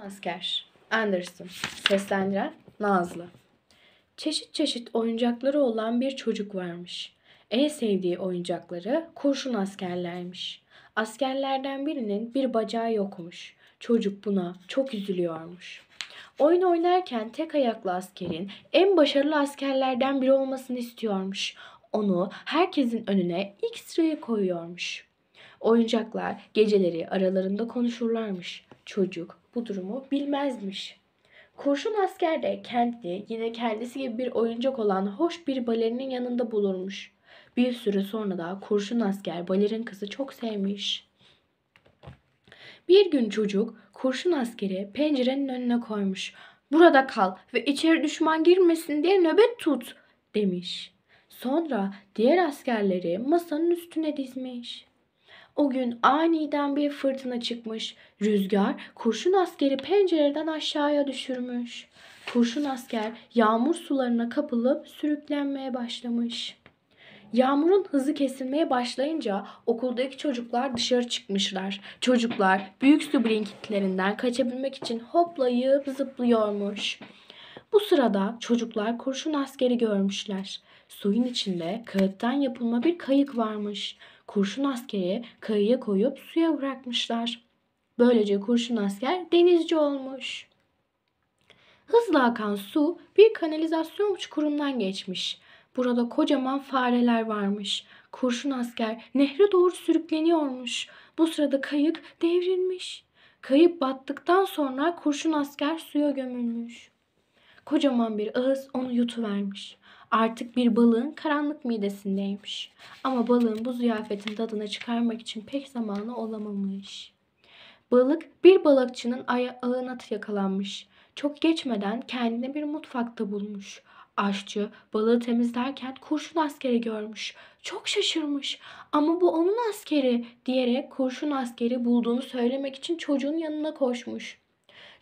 Asker Anderson Seslendiren Nazlı Çeşit çeşit oyuncakları olan bir çocuk varmış. En sevdiği oyuncakları kurşun askerlermiş. Askerlerden birinin bir bacağı yokmuş. Çocuk buna çok üzülüyormuş. Oyun oynarken tek ayaklı askerin en başarılı askerlerden biri olmasını istiyormuş. Onu herkesin önüne ilk sıraya koyuyormuş. Oyuncaklar geceleri aralarında konuşurlarmış. Çocuk bu durumu bilmezmiş. Kurşun asker de kendi yine kendisi gibi bir oyuncak olan hoş bir balerinin yanında bulurmuş. Bir süre sonra da kurşun asker balerin kızı çok sevmiş. Bir gün çocuk kurşun askeri pencerenin önüne koymuş. Burada kal ve içeri düşman girmesin diye nöbet tut demiş. Sonra diğer askerleri masanın üstüne dizmiş. O gün aniden bir fırtına çıkmış. Rüzgar kurşun askeri pencereden aşağıya düşürmüş. Kurşun asker yağmur sularına kapılıp sürüklenmeye başlamış. Yağmurun hızı kesilmeye başlayınca okuldaki çocuklar dışarı çıkmışlar. Çocuklar büyük su brinkitlerinden kaçabilmek için hoplayıp zıplıyormuş. Bu sırada çocuklar kurşun askeri görmüşler. Suyun içinde kağıttan yapılma bir kayık varmış. Kurşun askeri kayıya koyup suya bırakmışlar. Böylece kurşun asker denizci olmuş. Hızla akan su bir kanalizasyon çukurundan geçmiş. Burada kocaman fareler varmış. Kurşun asker nehre doğru sürükleniyormuş. Bu sırada kayık devrilmiş. Kayıp battıktan sonra kurşun asker suya gömülmüş. Kocaman bir ağız onu yutuvermiş artık bir balığın karanlık midesindeymiş. Ama balığın bu ziyafetin tadına çıkarmak için pek zamanı olamamış. Balık bir balıkçının ağına yakalanmış. Çok geçmeden kendini bir mutfakta bulmuş. Aşçı balığı temizlerken kurşun askeri görmüş. Çok şaşırmış ama bu onun askeri diyerek kurşun askeri bulduğunu söylemek için çocuğun yanına koşmuş.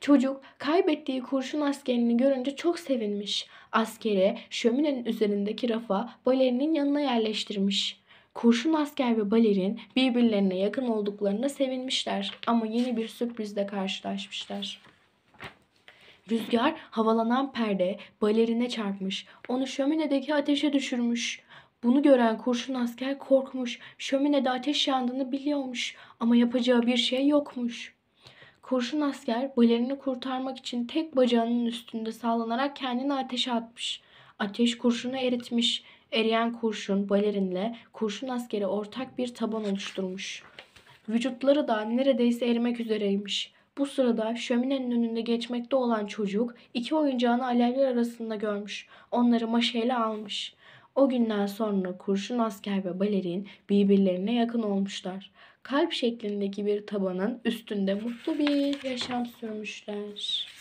Çocuk kaybettiği kurşun askerini görünce çok sevinmiş. Askeri şöminenin üzerindeki rafa balerinin yanına yerleştirmiş. Kurşun asker ve balerin birbirlerine yakın olduklarına sevinmişler ama yeni bir sürprizle karşılaşmışlar. Rüzgar havalanan perde balerine çarpmış. Onu şöminedeki ateşe düşürmüş. Bunu gören kurşun asker korkmuş. Şöminede ateş yandığını biliyormuş ama yapacağı bir şey yokmuş. Kurşun asker balerini kurtarmak için tek bacağının üstünde sallanarak kendini ateşe atmış. Ateş kurşunu eritmiş. Eriyen kurşun balerinle kurşun askeri ortak bir taban oluşturmuş. Vücutları da neredeyse erimek üzereymiş. Bu sırada şöminenin önünde geçmekte olan çocuk iki oyuncağını alevler arasında görmüş. Onları maşeyle almış. O günden sonra kurşun asker ve balerin birbirlerine yakın olmuşlar. Kalp şeklindeki bir tabanın üstünde mutlu bir yaşam sürmüşler.